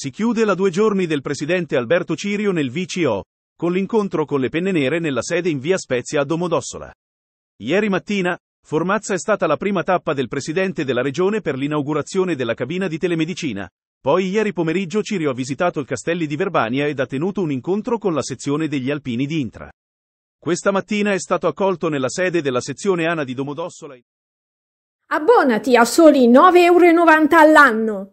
Si chiude la due giorni del presidente Alberto Cirio nel VCO, con l'incontro con le penne nere nella sede in via Spezia a Domodossola. Ieri mattina, Formazza è stata la prima tappa del presidente della regione per l'inaugurazione della cabina di telemedicina. Poi ieri pomeriggio Cirio ha visitato il Castelli di Verbania ed ha tenuto un incontro con la sezione degli Alpini di Intra. Questa mattina è stato accolto nella sede della sezione ANA di Domodossola. Abbonati a soli 9,90 euro all'anno.